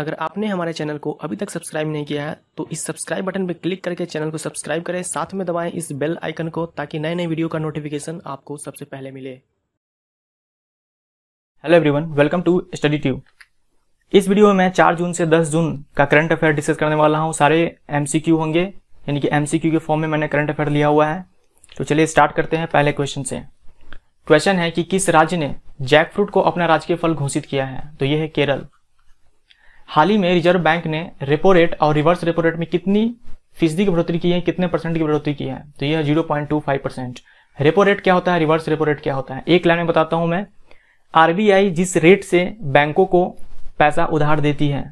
अगर आपने हमारे चैनल को अभी तक सब्सक्राइब नहीं किया है तो इस सब्सक्राइब बटन पर क्लिक करके चैनल को सब्सक्राइब करें साथ में दबाएं इस बेल आइकन को ताकि नए नए वीडियो का नोटिफिकेशन आपको सबसे पहले मिले hello everyone welcome to study tube इस वीडियो में मैं 4 जून से 10 जून का करंट अफेयर डिस्कस करने वाला हूँ सारे एम होंगे यानी कि एम के फॉर्म में मैंने करंट अफेयर लिया हुआ है तो चलिए स्टार्ट करते हैं पहले क्वेश्चन से क्वेश्चन है कि किस राज्य ने फ्रूट को अपना राजकीय फल घोषित किया है तो ये है केरल हाल ही में रिजर्व बैंक ने रेपो रेट और रिवर्स रेपो रेट में कितनी फीसदी की बढ़ोतरी की है कितने परसेंट की बढ़ोतरी की है तो यह zero point two five percent repo rate क्या होता है रिवर्स रेपो रेट क्या होता है एक लाइन में बताता हूं मैं आरबीआई जिस रेट से बैंकों को पैसा उधार देती है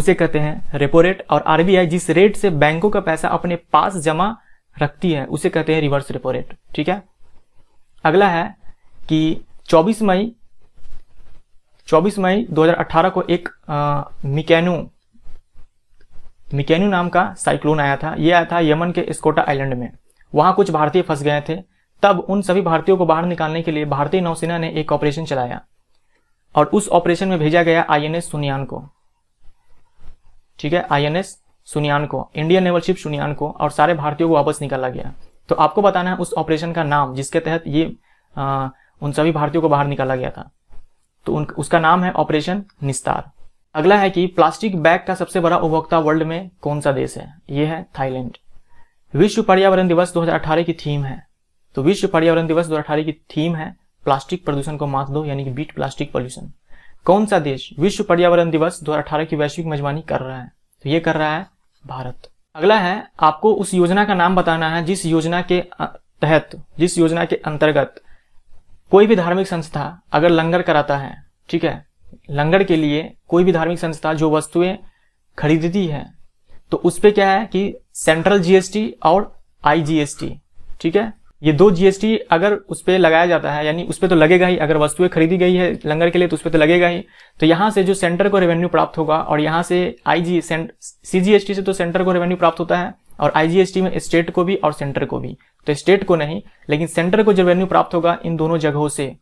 उसे कहते हैं रेपो रेट और आरबीआई जिस रेट से बैंकों का पैसा अपने पास जमा रखती है उसे कहते हैं रिवर्स रेपो रेट ठीक है अगला है कि 24 मई 24 मई 2018 को एक मिकेनु मिकेनु नाम का साइक्लोन आया था ये आया था यमन के स्कोटा आइलैंड में वहां कुछ भारतीय फंस गए थे तब उन सभी भारतीयों को बाहर निकालने के लिए भारतीय नौसेना ने एक ऑपरेशन चलाया और उस ऑपरेशन में भेजा गया आईएनएस सुनियान को ठीक है आईएनएस सुनियान को इंडियन नेवल शिप सुनियान को और सारे भारतीयों को वापस निकाला गया तो आपको बताना है उस ऑपरेशन का नाम जिसके तहत ये आ, उन सभी भारतीयों को बाहर निकाला गया था तो उन, उसका नाम है ऑपरेशन निस्तार अगला है कि प्लास्टिक बैग का सबसे बड़ा उपभोक्ता वर्ल्ड में कौन सा देश है ये है थाईलैंड विश्व पर्यावरण दिवस 2018 की थीम है तो विश्व पर्यावरण दिवस 2018 की थीम है प्लास्टिक प्रदूषण को मात दो यानी कि बीट प्लास्टिक पॉल्यूशन कौन सा देश विश्व पर्यावरण दिवस 2018 की वैश्विक मेजबानी कर रहा है तो ये कर रहा है भारत अगला है आपको उस योजना का नाम बताना है जिस योजना के तहत जिस योजना के अंतर्गत कोई भी धार्मिक संस्था अगर लंगर कराता है ठीक है लंगर के लिए कोई भी धार्मिक संस्था जो वस्तुएं खरीदती है तो उस पर क्या है कि सेंट्रल जीएसटी और आईजीएसटी ठीक है ये दो जीएसटी अगर उस पर लगाया जाता है यानी उस पर तो लगेगा ही अगर वस्तुएं खरीदी गई है लंगर के लिए तो उस पर तो लगेगा ही तो यहां से जो सेंटर को रेवेन्यू प्राप्त होगा और यहाँ से आई जी सीजीएसटी से तो सेंटर को रेवेन्यू प्राप्त होता है और आईजीएसटी में स्टेट को भी और सेंटर को भी तो स्टेट को नहीं लेकिन सेंटर को जो रेवेन्यू प्राप्त होगा इन दोनों जगहों से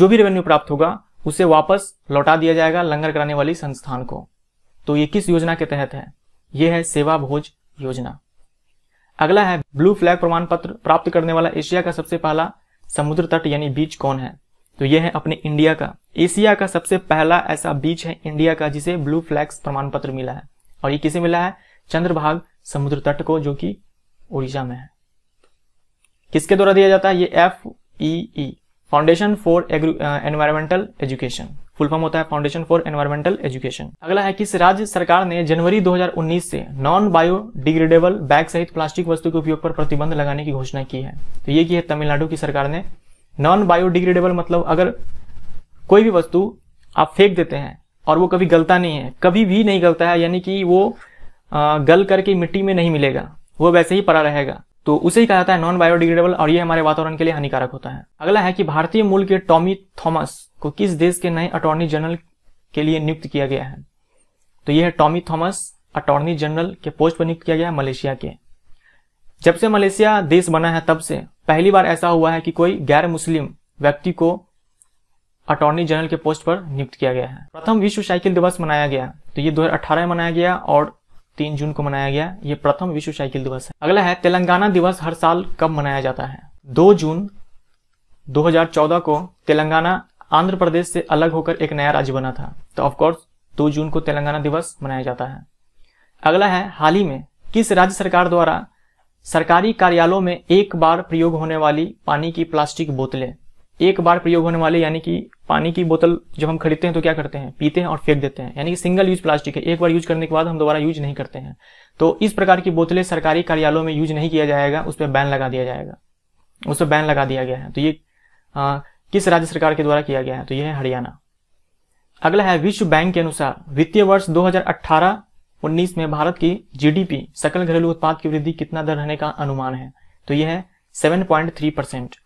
जो भी रेवेन्यू प्राप्त होगा उसे वापस लौटा दिया जाएगा लंगर कराने वाली संस्थान को तो ये किस योजना के तहत है यह है सेवा भोज योजना अगला है ब्लू फ्लैग प्रमाण पत्र प्राप्त करने वाला एशिया का सबसे पहला समुद्र तट यानी बीच कौन है तो यह है अपने इंडिया का एशिया का सबसे पहला ऐसा बीच है इंडिया का जिसे ब्लू फ्लैग प्रमाण पत्र मिला है और ये किसे मिला है चंद्रभाग समुद्र तट को जो कि उड़ीसा में है किसके द्वारा दिया जाता है ये F E foundation for environmental education full form होता है फाउंडेशन फॉर एनवायरमेंटल एजुकेशन अगला है किस राज्य सरकार ने जनवरी 2019 से नॉन बायोडिग्रेडेबल बैग सहित प्लास्टिक वस्तु के उपयोग पर प्रतिबंध लगाने की घोषणा की है तो ये की है तमिलनाडु की सरकार ने नॉन बायोडिग्रेडेबल मतलब अगर कोई भी वस्तु आप फेंक देते हैं और वो कभी गलता नहीं है कभी भी नहीं गलता है यानी कि वो गल करके मिट्टी में नहीं मिलेगा वो वैसे ही पड़ा रहेगा तो उसे ही कहा जाता है नॉन बायोडिग्रेडेबल और ये हमारे वातावरण के लिए हानिकारक होता है अगला है कि भारतीय मूल के टॉमी थॉमस को किस देश के नए अटॉर्नी जनरल के लिए नियुक्त किया गया है तो यह है टॉमी थॉमस अटॉर्नी जनरल के पोस्ट पर नियुक्त किया गया है मलेशिया के जब से मलेशिया देश बना है तब से पहली बार ऐसा हुआ है कि कोई गैर मुस्लिम व्यक्ति को अटॉर्नी जनरल के पोस्ट पर नियुक्त किया गया है प्रथम विश्व साइकिल दिवस मनाया गया तो ये 2018 में मनाया गया और तीन जून को मनाया गया ये प्रथम विश्व साइकिल दिवस है अगला है तेलंगाना दिवस हर साल कब मनाया जाता है दो जून 2014 को तेलंगाना आंध्र प्रदेश से अलग होकर एक नया राज्य बना था तो ऑफकोर्स दो जून को तेलंगाना दिवस मनाया जाता है अगला है हाल ही में किस राज्य सरकार द्वारा सरकारी कार्यालयों में एक बार प्रयोग होने वाली पानी की प्लास्टिक बोतलें एक बार प्रयोग होने वाले यानी कि पानी की बोतल जब हम खरीदते हैं तो क्या करते हैं पीते हैं और फेंक देते हैं यानी कि सिंगल यूज प्लास्टिक है एक बार यूज करने के बाद हम दोबारा यूज नहीं करते हैं तो इस प्रकार की बोतलें सरकारी कार्यालयों में यूज नहीं किया जाएगा उस पर बैन लगा दिया जाएगा उस पर बैन लगा दिया गया है तो ये आ, किस राज्य सरकार के द्वारा किया गया है तो ये है हरियाणा अगला है विश्व बैंक के अनुसार वित्तीय वर्ष दो हजार में भारत की जीडीपी सकल घरेलू उत्पाद की वृद्धि कितना दर रहने का अनुमान है तो यह है सेवन परसेंट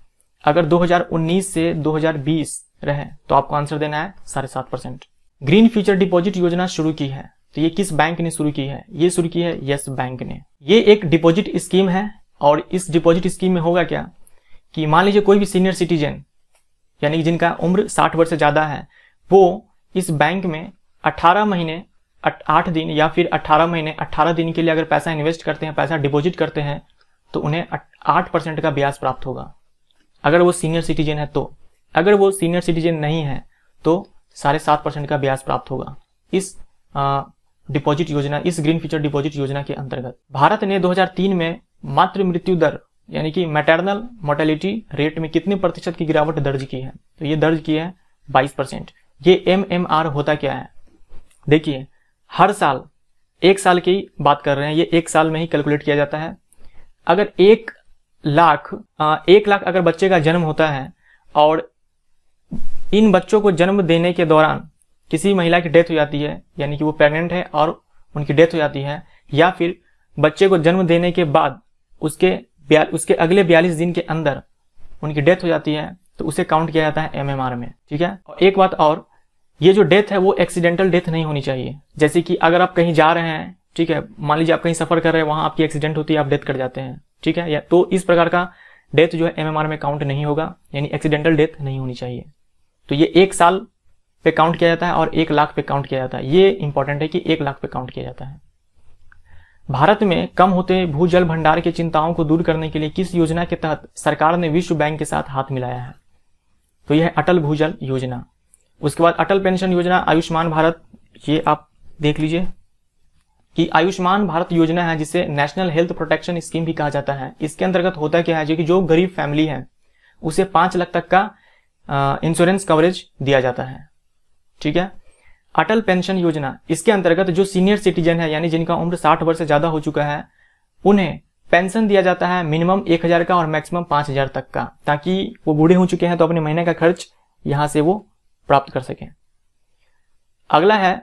अगर 2019 से 2020 रहे तो आपको आंसर देना है साढ़े सात परसेंट ग्रीन फ्यूचर डिपॉजिट योजना शुरू की है तो ये किस बैंक ने शुरू की है ये शुरू की है यस बैंक ने ये एक डिपॉजिट स्कीम है और इस डिपॉजिट स्कीम में होगा क्या कि मान लीजिए कोई भी सीनियर सिटीजन यानी कि जिनका उम्र 60 वर्ष से ज़्यादा है वो इस बैंक में 18 महीने आठ दिन या फिर 18 महीने 18 दिन के लिए अगर पैसा इन्वेस्ट करते हैं पैसा डिपॉजिट करते हैं तो उन्हें आठ परसेंट का ब्याज प्राप्त होगा अगर वो सीनियर सिटीजन है तो अगर वो सीनियर सिटीजन नहीं है तो साढ़े सात परसेंट का ब्याज प्राप्त होगा इस डिपॉजिट योजना इस ग्रीन फ्यूचर डिपॉजिट योजना के अंतर्गत भारत ने 2003 में मातृ मृत्यु दर यानी कि मैटर्नल मोर्टेलिटी रेट में कितने प्रतिशत की गिरावट दर्ज की है तो ये दर्ज की है बाईस ये एम होता क्या है देखिए हर साल एक साल की बात कर रहे हैं ये एक साल में ही कैलकुलेट किया जाता है अगर एक लाख एक लाख अगर बच्चे का जन्म होता है और इन बच्चों को जन्म देने के दौरान किसी महिला की डेथ हो जाती है यानी कि वो प्रेग्नेंट है और उनकी डेथ हो जाती है या फिर बच्चे को जन्म देने के बाद उसके उसके अगले बयालीस दिन के अंदर उनकी डेथ हो जाती है तो उसे काउंट किया जाता है एम में ठीक है और एक बात और ये जो डेथ है वो एक्सीडेंटल डेथ नहीं होनी चाहिए जैसे कि अगर आप कहीं जा रहे हैं ठीक है मान लीजिए आप कहीं सफर कर रहे हैं वहां आपकी एक्सीडेंट होती है आप डेथ कर जाते हैं ठीक है या तो इस प्रकार का डेथ जो है एमएमआर में काउंट नहीं होगा यानी एक्सीडेंटल डेथ नहीं होनी चाहिए तो ये एक साल पे काउंट किया जाता है और एक लाख पे काउंट किया जाता है ये इंपॉर्टेंट है कि एक लाख पे काउंट किया जाता है भारत में कम होते जल भंडार की चिंताओं को दूर करने के लिए किस योजना के तहत सरकार ने विश्व बैंक के साथ हाथ मिलाया है तो यह है अटल भूजल योजना उसके बाद अटल पेंशन योजना आयुष्मान भारत ये आप देख लीजिए कि आयुष्मान भारत योजना है जिसे नेशनल हेल्थ प्रोटेक्शन स्कीम भी कहा जाता है इसके अंतर्गत होता क्या है जो कि जो गरीब फैमिली है उसे पांच लाख तक का इंश्योरेंस कवरेज दिया जाता है ठीक है अटल पेंशन योजना इसके अंतर्गत जो सीनियर सिटीजन है यानी जिनका उम्र साठ वर्ष से ज्यादा हो चुका है उन्हें पेंशन दिया जाता है मिनिमम एक हजार का और मैक्सिमम पांच हजार तक का ताकि वो बूढ़े हो चुके हैं तो अपने महीने का खर्च यहां से वो प्राप्त कर सकें अगला है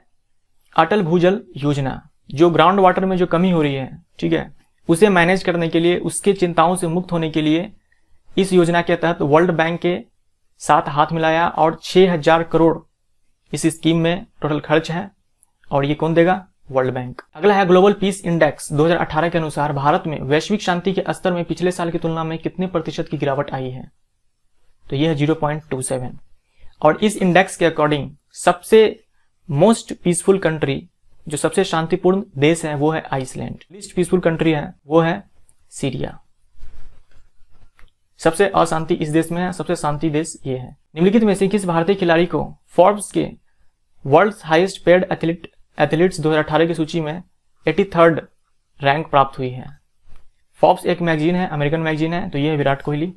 अटल भूजल योजना जो ग्राउंड वाटर में जो कमी हो रही है ठीक है उसे मैनेज करने के लिए उसके चिंताओं से मुक्त होने के लिए इस योजना के तहत वर्ल्ड बैंक के साथ हाथ मिलाया और 6000 करोड़ इस स्कीम में टोटल खर्च है और ये कौन देगा वर्ल्ड बैंक अगला है ग्लोबल पीस इंडेक्स 2018 के अनुसार भारत में वैश्विक शांति के स्तर में पिछले साल की तुलना में कितने प्रतिशत की गिरावट आई है तो यह है 0.27 और इस इंडेक्स के अकॉर्डिंग सबसे मोस्ट पीसफुल कंट्री जो सबसे शांतिपूर्ण देश है वो है आइसलैंड लिस्ट पीसफुल कंट्री है वो है सीरिया सबसे अशांति इस देश में है सबसे शांति देश ये है निम्नलिखित में से किस भारतीय खिलाड़ी को फोर्ब्स के world highest paid athlete athletes 2018 की सूची में एटी थर्ड रैंक प्राप्त हुई है फॉर्ब्स एक मैगजीन है अमेरिकन मैगजीन है तो ये है विराट कोहली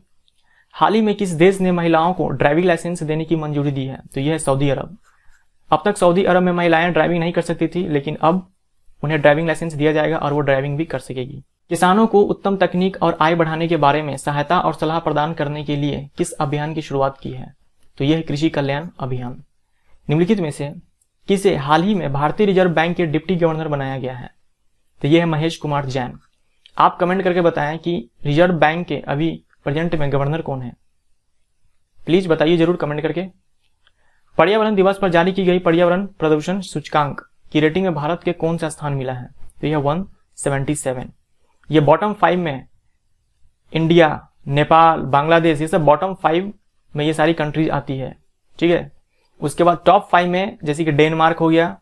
हाल ही में किस देश ने महिलाओं को ड्राइविंग लाइसेंस देने की मंजूरी दी है तो यह है सऊदी अरब अब तक सऊदी अरब में महिलाएं ड्राइविंग नहीं कर सकती थी लेकिन अब उन्हें ड्राइविंग लाइसेंस दिया जाएगा और वो ड्राइविंग भी कर सकेगी किसानों को उत्तम तकनीक और आय बढ़ाने के बारे में सहायता और सलाह प्रदान करने के लिए किस अभियान की शुरुआत की है तो यह कृषि कल्याण अभियान निम्नलिखित में से किसे हाल ही में भारतीय रिजर्व बैंक के डिप्टी गवर्नर बनाया गया है तो यह है महेश कुमार जैन आप कमेंट करके बताएं कि रिजर्व बैंक के अभी प्रेजेंट में गवर्नर कौन है प्लीज बताइए जरूर कमेंट करके पर्यावरण दिवस पर जारी की गई पर्यावरण प्रदूषण सूचकांक की रेटिंग में भारत के कौन सा स्थान मिला है तो यह 177 ये बॉटम फाइव में इंडिया नेपाल बांग्लादेश ये सब बॉटम फाइव में ये सारी कंट्रीज आती है ठीक है उसके बाद टॉप फाइव में जैसे कि डेनमार्क हो गया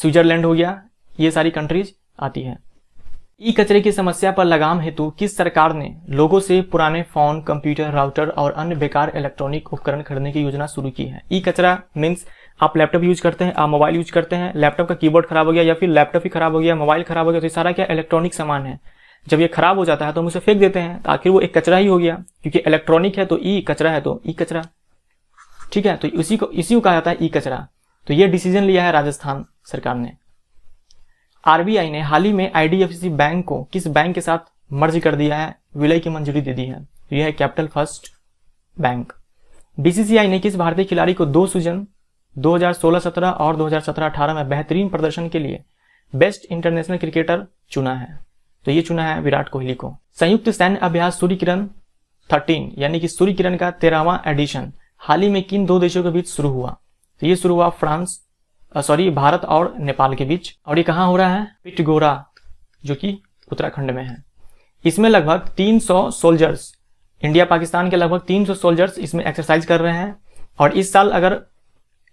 स्विट्जरलैंड हो गया ये सारी कंट्रीज आती है ई कचरे की समस्या पर लगाम हेतु किस सरकार ने लोगों से पुराने फोन कंप्यूटर राउटर और अन्य बेकार इलेक्ट्रॉनिक उपकरण खरीदने की योजना शुरू की है ई कचरा मीन्स आप लैपटॉप यूज करते हैं आप मोबाइल यूज करते हैं लैपटॉप का कीबोर्ड खराब हो गया या फिर लैपटॉप ही खराब हो गया मोबाइल खराब हो गया तो ये सारा क्या इलेक्ट्रॉनिक सामान है जब ये खराब हो जाता है तो हम उसे फेंक देते हैं तो आखिर वो एक कचरा ही हो गया क्योंकि इलेक्ट्रॉनिक है तो ई कचरा है तो ई कचरा ठीक है तो इसी को इसी को कहा जाता है ई कचरा तो ये डिसीजन लिया है राजस्थान सरकार ने आरबीआई ने हाल ही में आईडीएफसी बैंक को किस बैंक के साथ मर्ज कर दिया है विलय की मंजूरी दे दी है तो यह है कैपिटल फर्स्ट बैंक बीसीसीआई ने किस भारतीय खिलाड़ी को दो सूजन 2016-17 और 2017-18 में बेहतरीन प्रदर्शन के लिए बेस्ट इंटरनेशनल क्रिकेटर चुना है तो ये चुना है विराट कोहली को संयुक्त सैन्य अभ्यास सूर्य किरण थर्टीन यानी कि सूर्य किरण का तेरहवा एडिशन हाल ही में किन दो देशों के बीच शुरू हुआ तो ये शुरू हुआ फ्रांस सॉरी भारत और नेपाल के बीच और ये कहाँ हो रहा है पिटगोरा जो कि उत्तराखंड में है इसमें लगभग 300 सोल्जर्स इंडिया पाकिस्तान के लगभग 300 सोल्जर्स इसमें एक्सरसाइज कर रहे हैं और इस साल अगर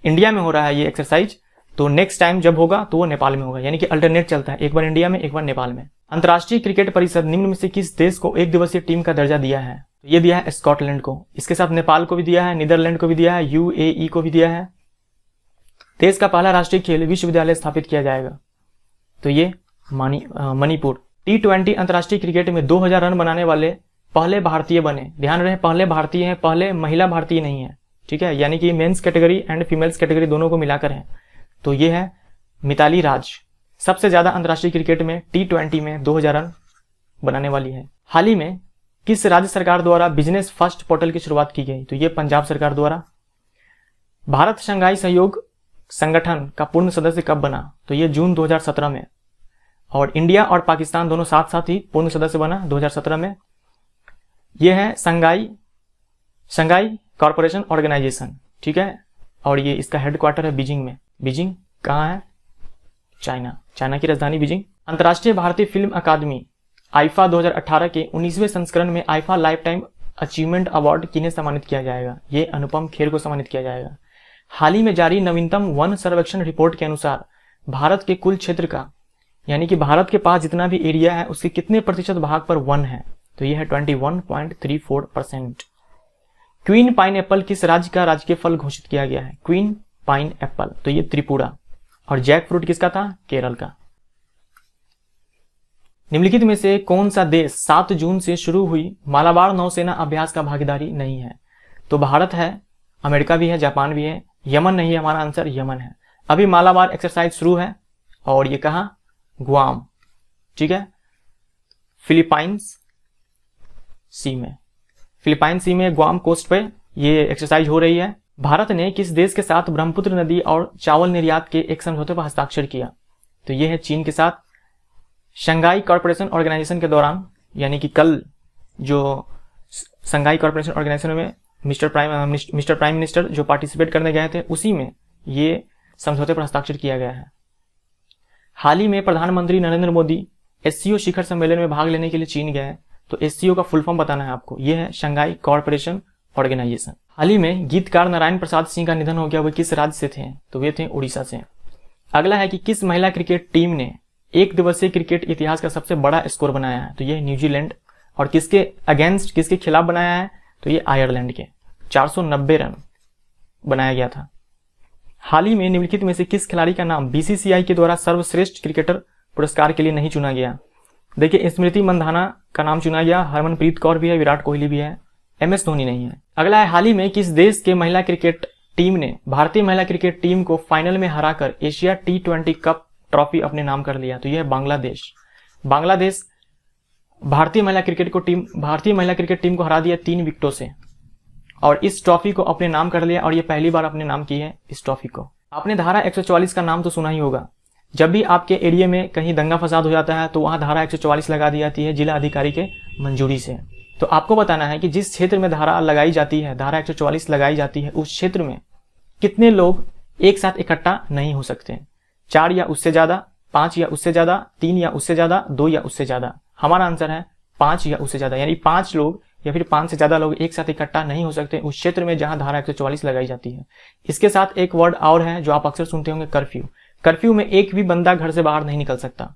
इंडिया में हो रहा है ये एक्सरसाइज तो नेक्स्ट टाइम जब होगा तो वो नेपाल में होगा यानी कि अल्टरनेट चलता है एक बार इंडिया में एक बार नेपाल में अंतर्राष्ट्रीय क्रिकेट परिषद निम्न में से किस देश को एक दिवसीय टीम का दर्जा दिया है तो ये दिया है स्कॉटलैंड को इसके साथ नेपाल को भी दिया है नीदरलैंड को भी दिया है यूएई को भी दिया है देश का पहला राष्ट्रीय खेल विश्वविद्यालय स्थापित किया जाएगा तो ये मणिपुर टी ट्वेंटी अंतर्राष्ट्रीय क्रिकेट में 2000 रन बनाने वाले पहले भारतीय बने ध्यान रहे पहले भारतीय हैं पहले महिला भारतीय नहीं है ठीक है यानी कि men's category and females category दोनों को मिलाकर है तो ये है मिताली राज सबसे ज़्यादा अंतर्राष्ट्रीय क्रिकेट में टी ट्वेंटी में 2000 रन बनाने वाली है हाल ही में किस राज्य सरकार द्वारा बिजनेस फर्स्ट पोर्टल की शुरुआत की गई तो ये पंजाब सरकार द्वारा भारत शंघाई सहयोग संगठन का पूर्ण सदस्य कब बना तो ये जून 2017 में और इंडिया और पाकिस्तान दोनों साथ साथ ही पूर्ण सदस्य बना 2017 में ये है संगाई संगाई कॉरपोरेशन ऑर्गेनाइजेशन ठीक है और ये इसका हेडक्वार्टर है बीजिंग में बीजिंग कहाँ है चाइना चाइना की राजधानी बीजिंग अंतर्राष्ट्रीय भारतीय फिल्म अकादमी आइफा 2018 के 19वें संस्करण में IIFA lifetime achievement award किन्हें सम्मानित किया जाएगा ये अनुपम खेर को सम्मानित किया जाएगा हाल ही में जारी नवीनतम वन सर्वेक्षण रिपोर्ट के अनुसार भारत के कुल क्षेत्र का यानी कि भारत के पास जितना भी एरिया है उसके कितने प्रतिशत भाग पर वन है तो यह है twenty one point three four percent queen pineapple किस राज्य का राजकीय फल घोषित किया गया है क्वीन पाइन एप्पल तो ये त्रिपुरा और जैक फ्रूट किसका था केरल का निम्नलिखित में से कौन सा देश सात जून से शुरू हुई मालाबार नौसेना अभ्यास का भागीदारी नहीं है तो भारत है अमेरिका भी है जापान भी है यमन नहीं है हमारा आंसर यमन है अभी मालाबार एक्सरसाइज शुरू है और ये कहा गुआम ठीक है फिलीपाइंस सी में फिलीपाइन सी में गुआम कोस्ट पे ये एक्सरसाइज हो रही है भारत ने किस देश के साथ ब्रह्मपुत्र नदी और चावल निर्यात के एक समझौते पर हस्ताक्षर किया तो ये है चीन के साथ शंघाई कॉरपोरेशन ऑर्गेनाइजेशन के दौरान यानी कि कल जो शंघाई कॉरपोरेशन ऑर्गेनाइजेशन में mister prime mister prime minister जो पार्टिसिपेट करने गए थे उसी में ये समझौते पर हस्ताक्षर किया गया है हाल ही में प्रधानमंत्री नरेंद्र मोदी एस शिखर सम्मेलन में भाग लेने के लिए चीन गए तो एस का फुल फॉर्म बताना है आपको यह है शंघाई कॉरपोरेशन ऑर्गेनाइजेशन हाल ही में गीतकार नारायण प्रसाद सिंह का निधन हो गया वे किस राज्य से थे तो वे थे उड़ीसा से अगला है कि किस महिला क्रिकेट टीम ने एक दिवसीय क्रिकेट इतिहास का सबसे बड़ा स्कोर बनाया है तो यह न्यूजीलैंड और किसके अगेंस्ट किसके खिलाफ बनाया है तो ये आयरलैंड के 490 रन बनाया गया था हाल ही में निम्नलिखित में से किस खिलाड़ी का नाम बीसीसीआई के द्वारा सर्वश्रेष्ठ क्रिकेटर पुरस्कार के लिए नहीं चुना गया देखिए स्मृति मंधाना का नाम चुना गया हरमनप्रीत कौर भी है विराट कोहली भी है एम एस धोनी नहीं है अगला है हाल ही में किस देश के महिला क्रिकेट टीम ने भारतीय महिला क्रिकेट टीम को फाइनल में हराकर Asia T twenty cup trophy अपने नाम कर लिया तो यह है बांग्लादेश बांग्लादेश भारतीय महिला क्रिकेट को टीम भारतीय महिला क्रिकेट टीम को हरा दिया तीन विकेटों से और इस ट्रॉफी को अपने नाम कर लिया और ये पहली बार अपने नाम की है इस ट्रॉफी को आपने धारा 144 का नाम तो सुना ही होगा जब भी आपके एरिया में कहीं दंगा फसाद हो जाता है तो वहां धारा 144 लगा दी जाती है जिला अधिकारी के मंजूरी से तो आपको बताना है कि जिस क्षेत्र में धारा लगाई जाती है धारा 144 लगाई जाती है उस क्षेत्र में कितने लोग एक साथ इकट्ठा नहीं हो सकते चार या उससे ज़्यादा पांच या उससे ज़्यादा तीन या उससे ज़्यादा दो या उससे ज़्यादा हमारा आंसर है पांच या उससे ज्यादा यानी पांच लोग या फिर पांच से ज्यादा लोग एक साथ इकट्ठा नहीं हो सकते उस क्षेत्र में जहां धारा एक लगाई जाती है इसके साथ एक वर्ड और है जो आप अक्सर सुनते होंगे कर्फ्यू कर्फ्यू में एक भी बंदा घर से बाहर नहीं निकल सकता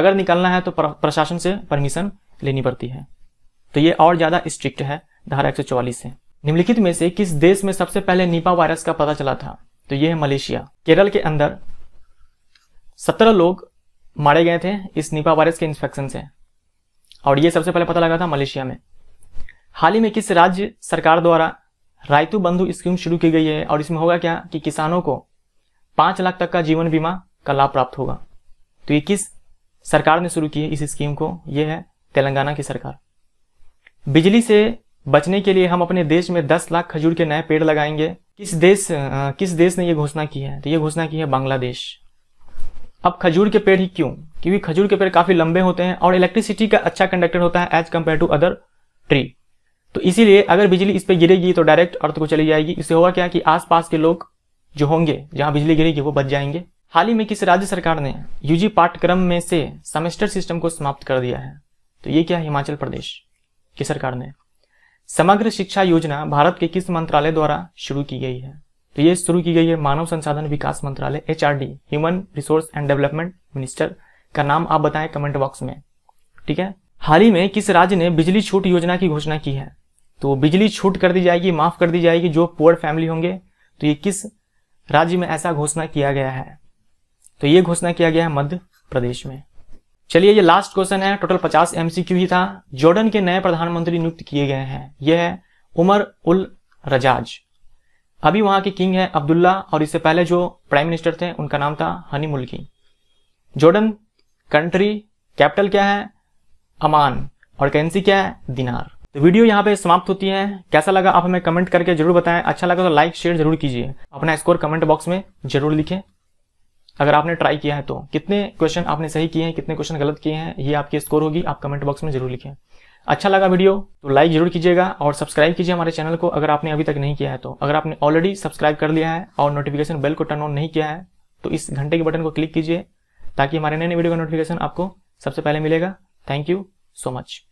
अगर निकलना है तो प्रशासन से परमिशन लेनी पड़ती है तो ये और ज्यादा स्ट्रिक्ट है धारा 144 से निम्नलिखित में से किस देश में सबसे पहले निपा वायरस का पता चला था तो ये है मलेशिया केरल के अंदर सत्रह लोग मारे गए थे इस निपा वायरस के इन्फेक्शन से और ये सबसे पहले पता लगा था मलेशिया में हाल ही में किस राज्य सरकार द्वारा रायतु बंधु स्कीम शुरू की गई है और इसमें होगा क्या कि किसानों को पांच लाख तक का जीवन बीमा का लाभ प्राप्त होगा तो ये किस सरकार ने शुरू की है इस स्कीम को यह है तेलंगाना की सरकार बिजली से बचने के लिए हम अपने देश में 10 लाख खजूर के नए पेड़ लगाएंगे किस देश किस देश ने यह घोषणा की है तो यह घोषणा की है बांग्लादेश अब खजूर के पेड़ ही क्यों क्योंकि खजूर के पेड़ काफी लंबे होते हैं और इलेक्ट्रिसिटी का अच्छा कंडक्टर होता है as compare to other tree तो इसीलिए अगर बिजली इस पर गिरेगी तो डायरेक्ट अर्थ को चली जाएगी इससे होगा क्या कि आसपास के लोग जो होंगे जहां बिजली गिरेगी वो बच जाएंगे हाल ही में किस राज्य सरकार ने यूजी पाठ्यक्रम में से सेमेस्टर सिस्टम को समाप्त कर दिया है तो ये क्या हिमाचल प्रदेश की सरकार ने समग्र शिक्षा योजना भारत के किस मंत्रालय द्वारा शुरू की गई है तो ये शुरू की गई है मानव संसाधन विकास मंत्रालय H human resource and development minister का नाम आप बताएं कमेंट बॉक्स में ठीक है हाल ही में किस राज्य ने बिजली छूट योजना की घोषणा की है तो बिजली छूट कर दी जाएगी माफ कर दी जाएगी जो पुअर फैमिली होंगे तो ये किस राज्य में ऐसा घोषणा किया गया है तो ये घोषणा किया गया है मध्य प्रदेश में चलिए ये लास्ट क्वेश्चन है टोटल 50 एमसीक्यू ही था जॉर्डन के नए प्रधानमंत्री नियुक्त किए गए हैं यह है उमर उल रजाज अभी वहां के किंग है अब्दुल्ला और इससे पहले जो प्राइम मिनिस्टर थे उनका नाम था हनी मुल्की जॉर्डन कंट्री कैपिटल क्या है अमान और करेंसी क्या है दिनार तो वीडियो यहाँ पे समाप्त होती है कैसा लगा आप हमें कमेंट करके जरूर बताएं अच्छा लगा तो लाइक शेयर जरूर कीजिए अपना स्कोर कमेंट बॉक्स में जरूर लिखें अगर आपने ट्राई किया है तो कितने क्वेश्चन आपने सही किए हैं कितने क्वेश्चन गलत किए हैं ये आपकी स्कोर होगी आप कमेंट बॉक्स में जरूर लिखें अच्छा लगा वीडियो तो लाइक जरूर कीजिएगा और सब्सक्राइब कीजिए हमारे चैनल को अगर आपने अभी तक नहीं किया है तो अगर आपने ऑलरेडी सब्सक्राइब कर लिया है और नोटिफिकेशन बेल को टर्न ऑन नहीं किया है तो इस घंटे के बटन को क्लिक कीजिए ताकि हमारे नए नए वीडियो का नोटिफिकेशन आपको सबसे पहले मिलेगा थैंक यू सो मच